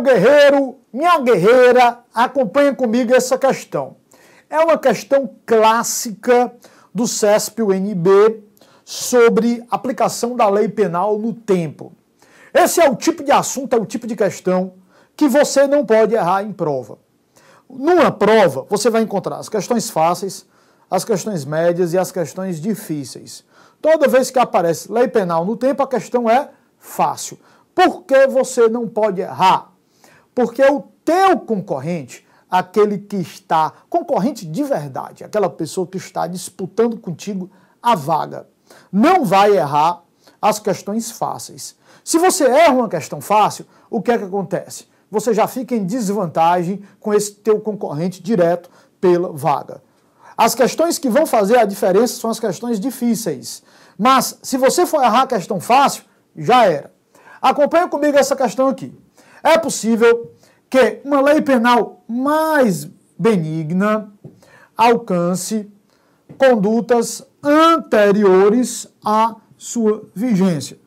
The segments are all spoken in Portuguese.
Meu guerreiro, minha guerreira, acompanha comigo essa questão. É uma questão clássica do CESP-UNB sobre aplicação da lei penal no tempo. Esse é o tipo de assunto, é o tipo de questão que você não pode errar em prova. Numa prova, você vai encontrar as questões fáceis, as questões médias e as questões difíceis. Toda vez que aparece lei penal no tempo, a questão é fácil. Por que você não pode errar? Porque o teu concorrente, aquele que está concorrente de verdade, aquela pessoa que está disputando contigo a vaga, não vai errar as questões fáceis. Se você erra uma questão fácil, o que é que acontece? Você já fica em desvantagem com esse teu concorrente direto pela vaga. As questões que vão fazer a diferença são as questões difíceis. Mas se você for errar a questão fácil, já era. Acompanha comigo essa questão aqui. É possível que uma lei penal mais benigna alcance condutas anteriores à sua vigência.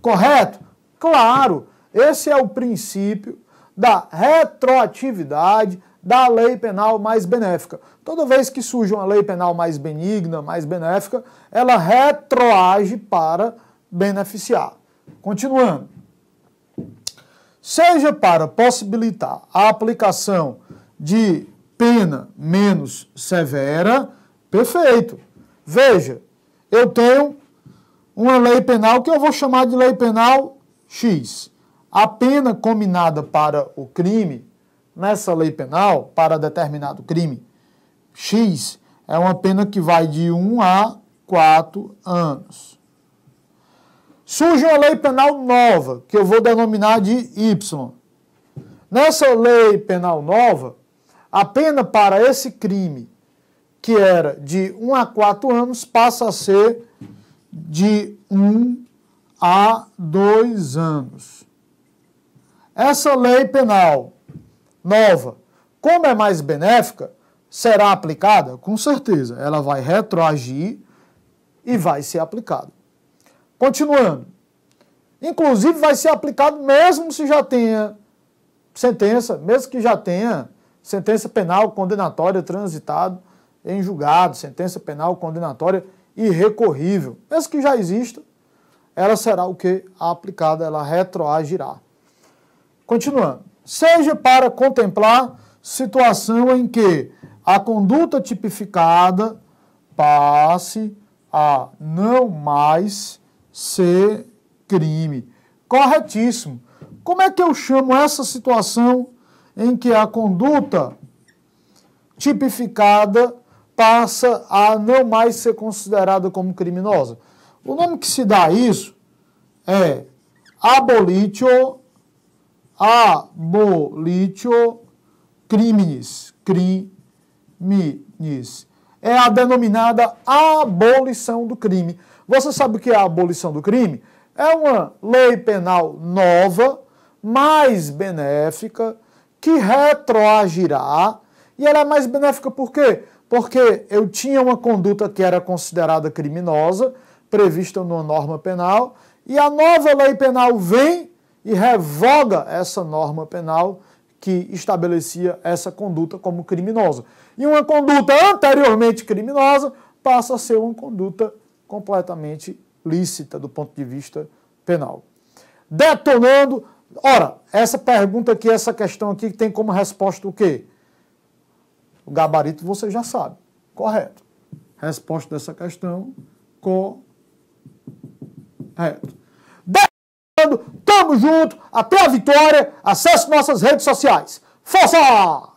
Correto? Claro, esse é o princípio da retroatividade da lei penal mais benéfica. Toda vez que surge uma lei penal mais benigna, mais benéfica, ela retroage para beneficiar. Continuando seja para possibilitar a aplicação de pena menos severa, perfeito. Veja, eu tenho uma lei penal que eu vou chamar de lei penal X. A pena combinada para o crime, nessa lei penal, para determinado crime, X, é uma pena que vai de 1 a 4 anos. Surge uma lei penal nova, que eu vou denominar de Y. Nessa lei penal nova, a pena para esse crime, que era de 1 a 4 anos, passa a ser de 1 a 2 anos. Essa lei penal nova, como é mais benéfica, será aplicada? Com certeza, ela vai retroagir e vai ser aplicada. Continuando. Inclusive, vai ser aplicado mesmo se já tenha sentença, mesmo que já tenha sentença penal condenatória transitado em julgado, sentença penal condenatória irrecorrível, mesmo que já exista, ela será o que? Aplicada, ela retroagirá. Continuando. Seja para contemplar situação em que a conduta tipificada passe a não mais ser crime. Corretíssimo. Como é que eu chamo essa situação em que a conduta tipificada passa a não mais ser considerada como criminosa? O nome que se dá a isso é abolitio, abolitio criminis, criminis. É a denominada abolição do crime. Você sabe o que é a abolição do crime? É uma lei penal nova, mais benéfica, que retroagirá. E ela é mais benéfica por quê? Porque eu tinha uma conduta que era considerada criminosa, prevista numa norma penal, e a nova lei penal vem e revoga essa norma penal que estabelecia essa conduta como criminosa. E uma conduta anteriormente criminosa passa a ser uma conduta completamente lícita do ponto de vista penal. Detonando, ora, essa pergunta aqui, essa questão aqui tem como resposta o quê? O gabarito você já sabe, correto. Resposta dessa questão, correto. Detonando, tamo junto, até a vitória, acesse nossas redes sociais. Força!